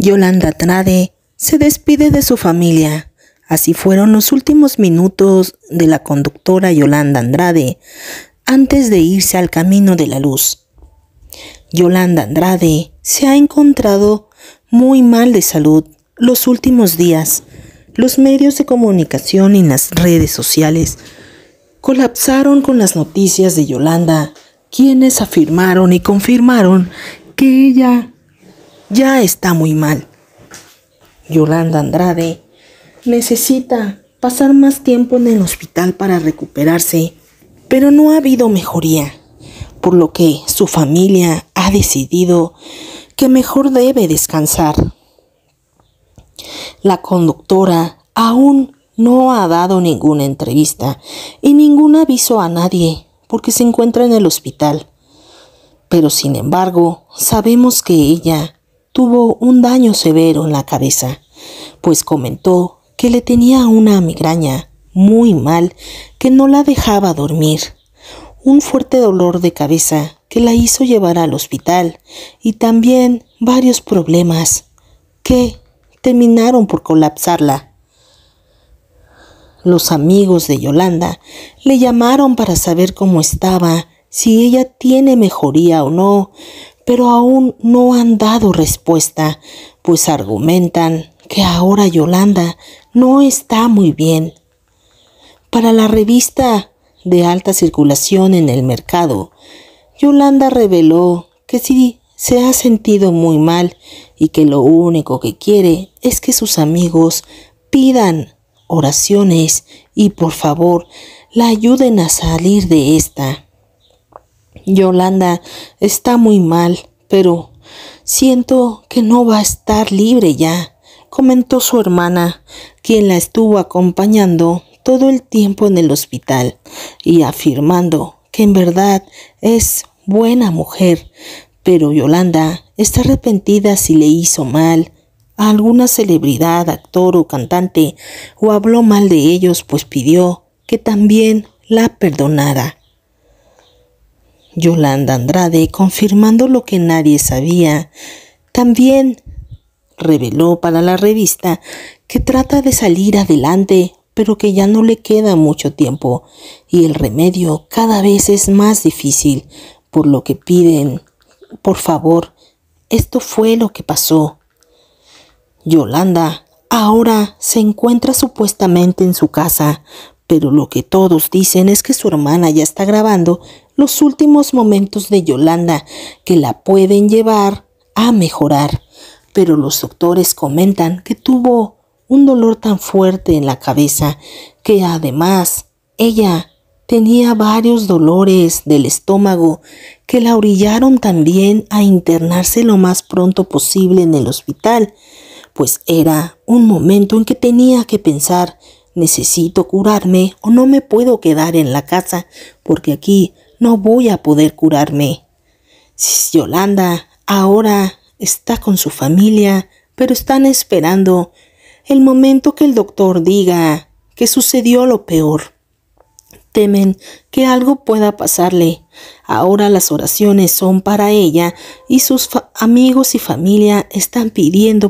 Yolanda Andrade se despide de su familia. Así fueron los últimos minutos de la conductora Yolanda Andrade antes de irse al camino de la luz. Yolanda Andrade se ha encontrado muy mal de salud los últimos días. Los medios de comunicación y las redes sociales colapsaron con las noticias de Yolanda, quienes afirmaron y confirmaron que ella ya está muy mal. Yolanda Andrade necesita pasar más tiempo en el hospital para recuperarse, pero no ha habido mejoría, por lo que su familia ha decidido que mejor debe descansar. La conductora aún no ha dado ninguna entrevista y ningún aviso a nadie porque se encuentra en el hospital. Pero sin embargo, sabemos que ella tuvo un daño severo en la cabeza, pues comentó que le tenía una migraña muy mal que no la dejaba dormir, un fuerte dolor de cabeza que la hizo llevar al hospital y también varios problemas que terminaron por colapsarla. Los amigos de Yolanda le llamaron para saber cómo estaba, si ella tiene mejoría o no, pero aún no han dado respuesta, pues argumentan que ahora Yolanda no está muy bien. Para la revista de alta circulación en el mercado, Yolanda reveló que sí se ha sentido muy mal y que lo único que quiere es que sus amigos pidan oraciones y por favor la ayuden a salir de esta. Yolanda está muy mal, pero siento que no va a estar libre ya, comentó su hermana, quien la estuvo acompañando todo el tiempo en el hospital y afirmando que en verdad es buena mujer, pero Yolanda está arrepentida si le hizo mal a alguna celebridad, actor o cantante, o habló mal de ellos, pues pidió que también la perdonara. Yolanda Andrade, confirmando lo que nadie sabía, también reveló para la revista que trata de salir adelante, pero que ya no le queda mucho tiempo y el remedio cada vez es más difícil, por lo que piden, por favor, esto fue lo que pasó. Yolanda ahora se encuentra supuestamente en su casa, pero lo que todos dicen es que su hermana ya está grabando los últimos momentos de Yolanda que la pueden llevar a mejorar, pero los doctores comentan que tuvo un dolor tan fuerte en la cabeza que además ella tenía varios dolores del estómago que la orillaron también a internarse lo más pronto posible en el hospital, pues era un momento en que tenía que pensar necesito curarme o no me puedo quedar en la casa porque aquí no voy a poder curarme. Yolanda ahora está con su familia, pero están esperando el momento que el doctor diga que sucedió lo peor. Temen que algo pueda pasarle. Ahora las oraciones son para ella y sus amigos y familia están pidiendo